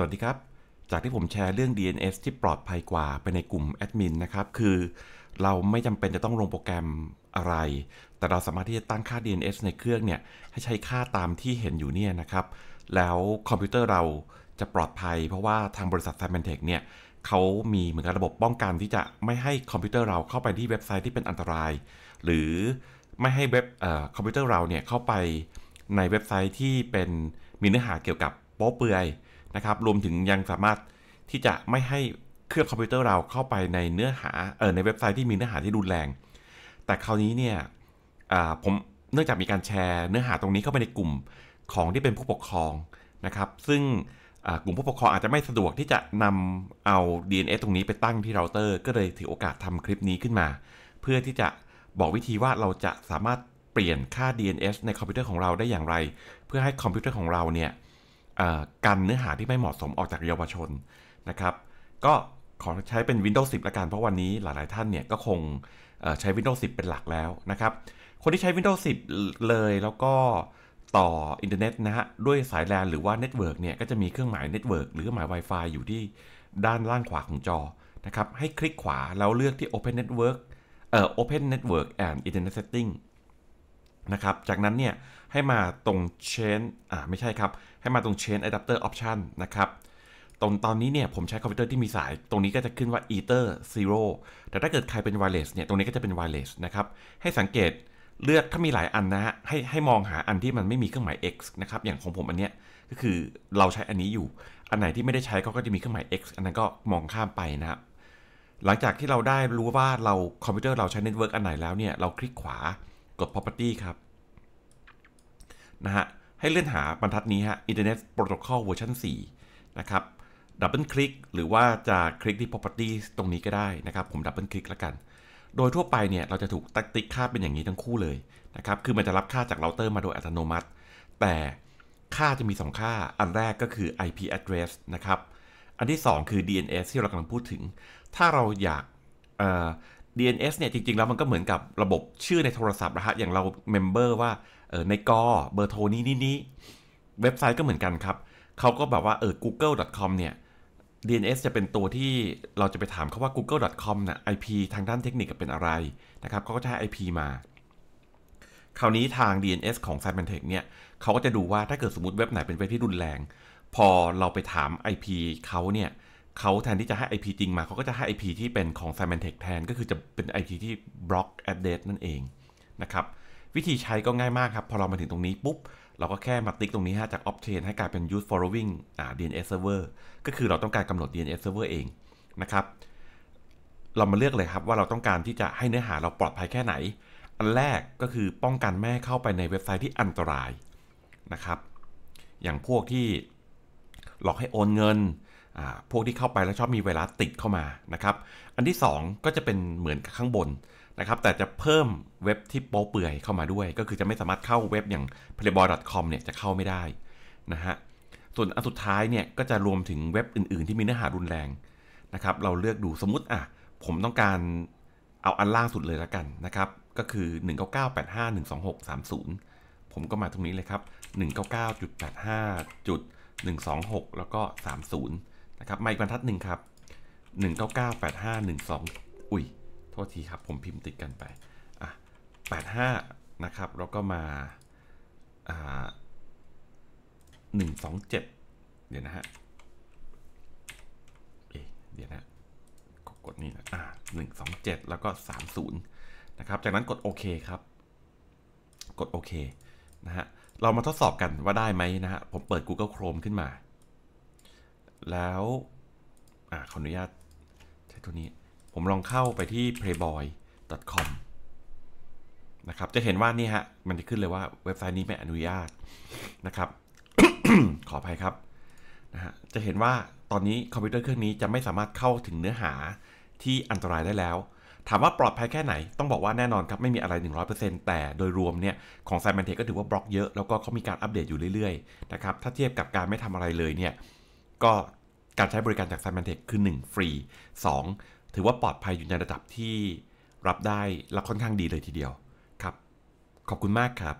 สวัสดีครับ จากที่ผมแชร์เรื่อง DNS ที่ปลอดภัยกว่า ไปในกลุ่มแอดมินนะครับ คือเราไม่จำเป็นจะต้องลงโปรแกรมอะไร แต่เราสามารถที่จะตั้งค่า DNS ในเครื่องเนี่ยให้ใช้ค่าตามที่เห็นอยู่เนี่ยนะครับ แล้วคอมพิวเตอร์เราจะปลอดภัย เพราะว่าทางบริษัท s y ม e n t เทคเนี่ยเขามีเหมือนกับระบบป้องกันที่จะไม่ให้คอมพิวเตอร์เราเข้าไปที่เว็บไซต์ที่เป็นอันตราย หรือไม่ให้เว็บคอมพิวเตอร์เราเนี่ยเข้าไปในเว็บไซต์ที่เป็นมีเนื้อหาเกี่ยวกับโป๊เปือยนะครับรวมถึงยังสามารถที่จะไม่ให้เครื่องคอมพิวเตอร์เราเข้าไปในเนื้อหาเออในเว็บไซต์ที่มีเนื้อหาที่รุนแรง แต่คราวนี้เนี่ยผมเนื่องจากมีการแชร์เนื้อหาตรงนี้เข้าไปในกลุ่มของที่เป็นผู้ปกครองนะครับซึ่งกลุ่มผู้ปกครองอาจจะไม่สะดวกที่จะนำเอา d n s ตรงนี้ไปตั้งที่เราเตอร์ก็เลยถือโอกาสทำคลิปนี้ขึ้นมา เพื่อที่จะบอกวิธีว่าเราจะสามารถเปลี่ยนค่า DNS ในคอมพิวเตอร์ของเราได้อย่างไรเพื่อให้คอมพิวเตอร์ของเราเนี่ยกันเนื้อหาที่ไม่เหมาะสมออกจากเยาวชนนะครับก็ขอใช้เป็น Windows 10ละกันเพราะวันนี้หลายๆท่านเนี่ยก็คงใช้ Windows 10 เป็นหลักแล้วนะครับคนที่ใช้ Windows 10 เลยแล้วก็ต่ออินเทอร์เน็ตนะฮะ ด้วยสายแลนหรือว่าเน็ตเวิร์กเนี่ยก็จะมีเครื่องหมายเน็ตเวิร์กหรือหมาย Wi-Fi อยู่ที่ด้านล่างขวาของจอนะครับให้คลิกขวาแล้วเลือกที่ Open Network เอ่อ Open Network and Internet Setting นะครับ จากนั้นเนี่ยให้มาตรงเชน อ่าไม่ใช่ครับ ให้มาตรงเชนอะ adapter option นะครับตรงตอนนี้เนี่ยผมใช้คอมพิวเตอร์ที่มีสาย ตรงนี้ก็จะขึ้นว่า ether zero แต่ถ้าเกิดใครเป็น wireless เนี่ย ตรงนี้ก็จะเป็น wireless นะครับ ให้สังเกตเลือกถ้ามีหลายอันนะฮะ ให้ให้มองหาอันที่มันไม่มีเครื่องหมาย x นะครับ อย่างของผมอันเนี้ยก็คือเราใช้อันนี้อยู่ อันไหนที่ไม่ได้ใช้ก็ก็จะมีเครื่องหมาย x อันนั้นก็มองข้ามไปนะครับหลังจากที่เราได้รู้ว่าเราคอมพิวเตอร์เราใช้เน็ตเวิร์กอันไหนแล้วเนี่ย เราคลิกขวากด property ครับ นะฮะ ให้เลื่อนหาบรรทัดนี้ฮะ Internet Protocol version 4 นะครับดับเบิลคลิกหรือว่าจะคลิกที่ property ตรงนี้ก็ได้นะครับ ผมดับเบิลคลิกแล้วกัน โดยทั่วไปเนี่ย เราจะถูกตักติ๊กค่าเป็นอย่างนี้ทั้งคู่เลยนะครับ คือมันจะรับค่าจากเราเตอร์มาโดยอัตโนมัติ แต่ค่าจะมี 2 ค่าอันแรกก็คือ IP address นะครับ อันที่ 2 คือ DNS ที่เรากำลังพูดถึง ถ้าเราอยาก DNS เนี่ยจริงๆแล้วมันก็เหมือนกับระบบชื่อในโทรศัพท์นะฮะอย่างเราเมมเบอร์ว่าเออในกอเบอร์โทรนี้นี้นี้เว็บไซต์ก็เหมือนกันครับ เขาก็แบบว่าเออ google.com เนี่ย DNS จะเป็นตัวที่เราจะไปถามเขาว่า google.com นะ่ IP ทางด้านเทคนิคเป็นอะไรนะครับเขาก็จะให้ IP มา คราวนี้ทาง DNS ของ s ซ m a n t e c h เนี่ยเขาก็จะดูว่าถ้าเกิดสมมติเว็บไหนเป็นเว็บที่รุนแรง พอเราไปถาม IP เขาเนี่ยเขาแทนที่จะให้ IP จริงมาเขาก็จะให้ IP ที่เป็นของ s i m e n t e c แทน ก็คือจะเป็น IP ที่ block address นั่นเอง นะครับ วิธีใช้ก็ง่ายมากครับ พอเรามาถึงตรงนี้ปุ๊บเราก็แค่มาติ๊กตรงนี้ฮะจาก obtain ให้กลายเป็น use following DNS server ก็คือเราต้องการกำหนด DNS server เอง นะครับ เรามาเลือกเลยครับว่าเราต้องการที่จะให้เนื้อหาเราปลอดภัยแค่ไหน อันแรกก็คือป้องกันแม่เข้าไปในเว็บไซต์ที่อันตรายนะครับ อย่างพวกที่หลอกให้โอนเงินพวกที่เข้าไปแล้วชอบมีไวรัสติดเข้ามานะครับ อันที่ 2 ก็จะเป็นเหมือนข้างบนนะครับ แต่จะเพิ่มเว็บที่โป๊เปื่อยเข้ามาด้วย ก็คือจะไม่สามารถเข้าเว็บอย่าง playboy.com เนี่ยจะเข้าไม่ได้นะฮะ ส่วนอันสุดท้ายเนี่ยก็จะรวมถึงเว็บอื่นๆที่มีเนื้อหารุนแรงนะครับ เราเลือกดูสมมติอ่ะ ผมต้องการเอาอันล่างสุดเลยแล้วกันนะครับ ก็คือ199.85.126.30 ผมก็มาตรงนี้เลยครับ199.85.126แล้วก็30นะครับมาอีกบรรทัดหนึ่งครับ 1998512 อุ้ย โทษทีครับผมพิมพ์ติดกันไปอ่ะ85นะครับ แล้วก็มาอ่า127 เดี๋ยวนะฮะเอ๊เดี๋ยวนะ กดนี่นะอ่า127 แล้วก็ 30นะครับ จากนั้นกดโอเคครับ กดโอเคนะฮะ เรามาทดสอบกันว่าได้ไหมนะฮะ ผมเปิด Google Chrome ขึ้นมาแล้วอขออนุญาต ใช้ตัวนี้ ผมลองเข้าไปที่ playboy.com นะครับ จะเห็นว่านี่ฮะ มันจะขึ้นเลยว่าเว็บไซต์นี้ไม่อนุญาตนะครับ ขออภัยครับนะฮะ จะเห็นว่าตอนนี้คอมพิวเตอร์เครื่องนี้จะไม่สามารถเข้าถึงเนื้อหาที่อันตรายได้แล้ว ถามว่าปลอดภัยแค่ไหน ต้องบอกว่าแน่นอนครับ ไม่มีอะไร 100%แต่โดยรวมเนี่ยของไซอรนเทคก็ถือว่าบล็อกเยอะ แล้วก็เขามีการอัปเดตอยู่เรื่อยๆนะครับ ถ้าเทียบกับการไม่ทำอะไรเลยเนี่ย ก็การใช้บริการจากไซมันเทคคือ1ฟรี2 ถือว่าปลอดภัยอยู่ในระดับที่รับได้และค่อนข้างดีเลยทีเดียวครับ ขอบคุณมากครับ